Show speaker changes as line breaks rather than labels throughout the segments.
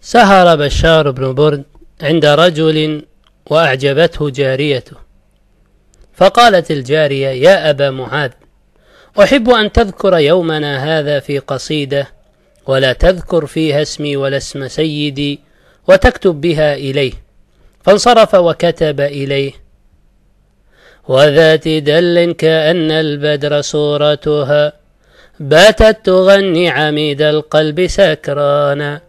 سهر بشار بن برد عند رجل وأعجبته جاريته فقالت الجارية يا أبا معاذ أحب أن تذكر يومنا هذا في قصيدة ولا تذكر فيها اسمي ولا اسم سيدي وتكتب بها إليه فانصرف وكتب إليه وذات دل كأن البدر صورتها باتت تغني عميد القلب سكرانا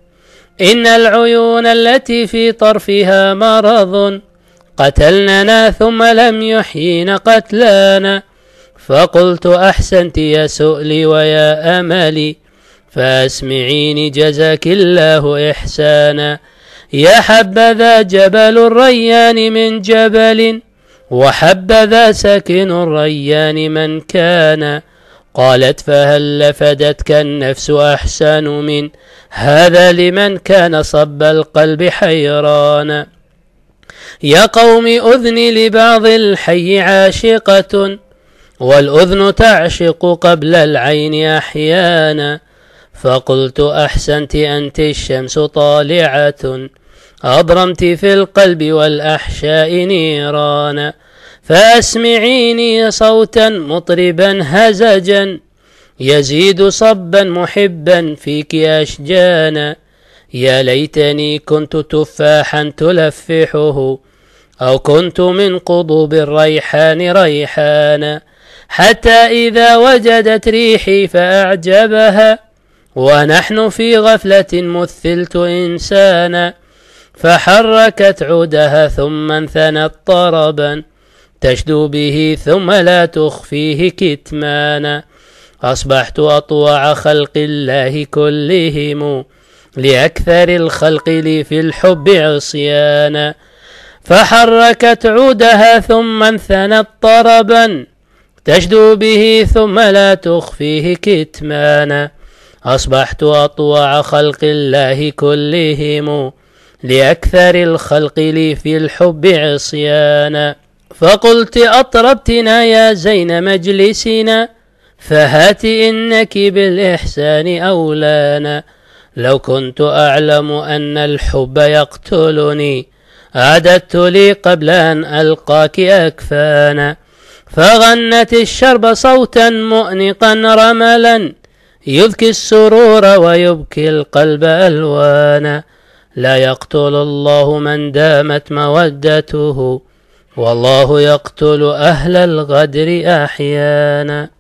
إن العيون التي في طرفها مرض قتلننا ثم لم يحيين قتلانا فقلت أحسنت يا سؤلي ويا أملي فاسمعيني جزاك الله إحسانا يا حبذا جبل الريان من جبل وحبذا سكن الريان من كان قالت فهل لفدتك النفس أحسن من هذا لمن كان صب القلب حيران يا قوم أذني لبعض الحي عاشقة والأذن تعشق قبل العين أحيانا فقلت أحسنت أنت الشمس طالعة أضرمت في القلب والأحشاء نيرانا فاسمعيني صوتا مطربا هزجا يزيد صبا محبا فيك أشجانا يا ليتني كنت تفاحا تلفحه أو كنت من قضوب الريحان ريحانا حتى إذا وجدت ريحي فأعجبها ونحن في غفلة مثلت إنسانا فحركت عودها ثم انثنت طربا تشدو به ثم لا تخفيه كتمانا أصبحت أطوع خلق الله كلهم لأكثر الخلق لي في الحب عصيانا فحركت عودها ثم انثنت طربا تشدو به ثم لا تخفيه كتمانا أصبحت أطوع خلق الله كلهم لأكثر الخلق لي في الحب عصيانا فقلت أطربتنا يا زين مجلسنا فهات إنك بالإحسان أولانا لو كنت أعلم أن الحب يقتلني عددت لي قبل أن ألقاك أكفانا فغنت الشرب صوتا مؤنقا رملا يذكي السرور ويبكي القلب ألوانا لا يقتل الله من دامت مودته والله يقتل أهل الغدر أحيانا